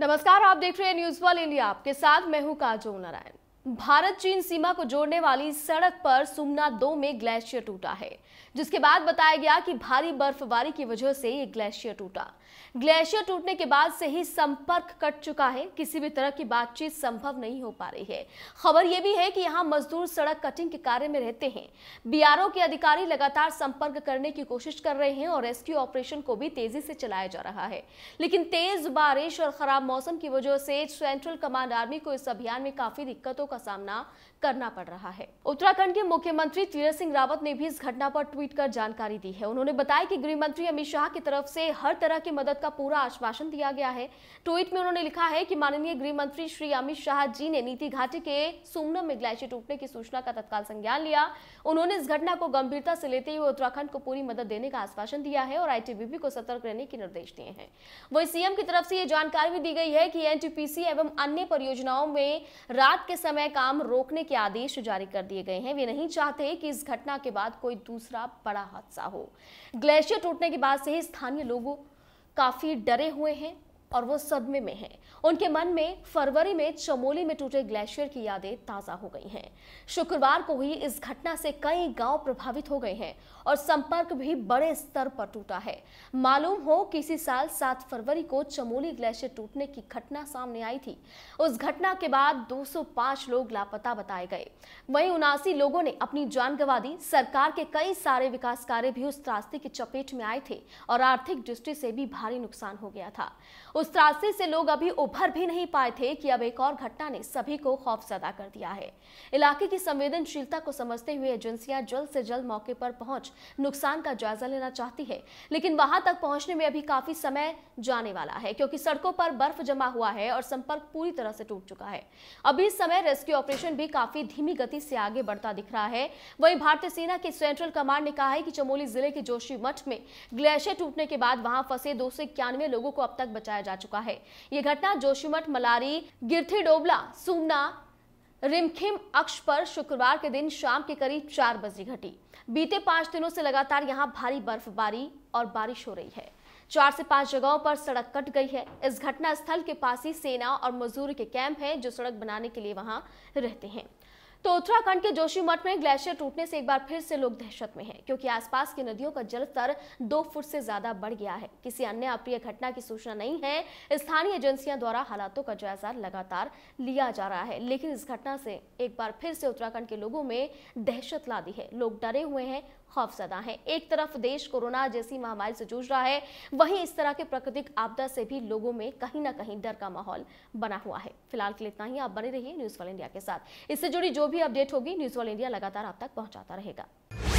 नमस्कार आप देख रहे हैं न्यूज वन इंडिया आपके साथ मैं हूं काजोल नारायण भारत चीन सीमा को जोड़ने वाली सड़क पर सुमना दो में ग्लेशियर टूटा है जिसके बाद बताया गया कि भारी बर्फबारी की वजह से ये ग्लेशियर टूटा ग्लेशियर टूटने के बाद से ही संपर्क कट चुका है किसी भी तरह की बातचीत संभव नहीं हो पा रही है खबर यह भी है कि यहाँ मजदूर सड़क कटिंग के कार्य में रहते हैं बीआरओ के अधिकारी लगातार संपर्क करने की कोशिश कर रहे हैं और रेस्क्यू ऑपरेशन को भी तेजी से चलाया जा रहा है लेकिन तेज बारिश और खराब मौसम की वजह से सेंट्रल कमांड आर्मी को इस अभियान में काफी दिक्कतों का का सामना करना पड़ रहा है उत्तराखंड के मुख्यमंत्री तीरथ सिंह रावत ने भी इस घटना पर ट्वीट कर जानकारी दी है उन्होंने बताया कि गृह मंत्री अमित शाह की तरफ से हर तरह की मदद का पूरा आश्वासन दिया गया है ट्वीट में उन्होंने लिखा है कि माननीय गृह मंत्री श्री अमित शाह जी ने नीति घाटी के सुमनम में ग्लेशियर टूटने की सूचना का तत्काल संज्ञान लिया उन्होंने इस घटना को गंभीरता से लेते हुए उत्तराखंड को पूरी मदद देने का आश्वासन दिया है और आई को सतर्क रहने के निर्देश दिए हैं वही सीएम की तरफ से यह जानकारी भी दी गई है कि एनटीपीसी एवं अन्य परियोजनाओं में रात के समय यह काम रोकने के आदेश जारी कर दिए गए हैं वे नहीं चाहते कि इस घटना के बाद कोई दूसरा बड़ा हादसा हो ग्लेशियर टूटने के बाद से ही स्थानीय लोगों काफी डरे हुए हैं और वो सदमे में हैं उनके मन में फरवरी में चमोली में टूटे ग्लेशियर की यादें ताज़ा हो गई हैं शुक्रवार को हुई इस घटना से कई गांव प्रभावित हो गए हैं और संपर्क भी बड़े स्तर पर टूटा है मालूम हो कि इसी साल 7 फरवरी को चमोली ग्लेशियर टूटने की घटना सामने आई थी उस घटना के बाद 205 लोग लापता बताए गए वही उनासी लोगों ने अपनी जान गवा दी सरकार के कई सारे विकास कार्य भी उस रास्ते की चपेट में आए थे और आर्थिक दृष्टि से भी भारी नुकसान हो गया था उस त्रासदी से लोग अभी उभर भी नहीं पाए थे कि अब एक और घटना ने सभी को खौफजदा कर दिया है इलाके की संवेदनशीलता को समझते हुए एजेंसियां जल्द से जल्द मौके पर पहुंच नुकसान का जायजा लेना चाहती है लेकिन वहां तक पहुंचने में अभी काफी समय जाने वाला है क्योंकि सड़कों पर बर्फ जमा हुआ है और संपर्क पूरी तरह से टूट चुका है अभी इस समय रेस्क्यू ऑपरेशन भी काफी धीमी गति से आगे बढ़ता दिख रहा है वहीं भारतीय सेना के सेंट्रल कमांड ने कहा है कि चमोली जिले के जोशी मठ में ग्लेशियर टूटने के बाद वहां फंसे दो लोगों को अब तक बचाया जा चुका है ये घटना जोशीमठ मलारी गिरथी डोबला सुमना रिमखिम अक्ष पर शुक्रवार के दिन शाम के करीब चार बजे घटी बीते पांच दिनों से लगातार यहां भारी बर्फबारी और बारिश हो रही है चार से पांच जगहों पर सड़क कट गई है इस घटना स्थल के पास ही सेना और मजदूर के कैंप हैं जो सड़क बनाने के लिए वहां रहते हैं तो उत्तराखंड के जोशीमठ में ग्लेशियर टूटने से एक बार फिर से लोग दहशत में हैं क्योंकि आसपास की नदियों का जलस्तर दो फुट से ज्यादा बढ़ गया है किसी अन्य अप्रिय घटना की सूचना नहीं है स्थानीय एजेंसियों द्वारा हालातों का जायजा लगातार लिया जा रहा है लेकिन इस घटना से एक बार फिर से उत्तराखंड के लोगों में दहशत ला दी है लोग डरे हुए हैं खौफजदा है एक तरफ देश कोरोना जैसी महामारी से जूझ रहा है वहीं इस तरह के प्राकृतिक आपदा से भी लोगों में कहीं ना कहीं डर का माहौल बना हुआ है फिलहाल के लिए इतना ही आप बने रहिए न्यूज वाले इंडिया के साथ इससे जुड़ी जो भी भी अपडेट होगी न्यूज वर्ल्ड इंडिया लगातार आप तक पहुंचाता रहेगा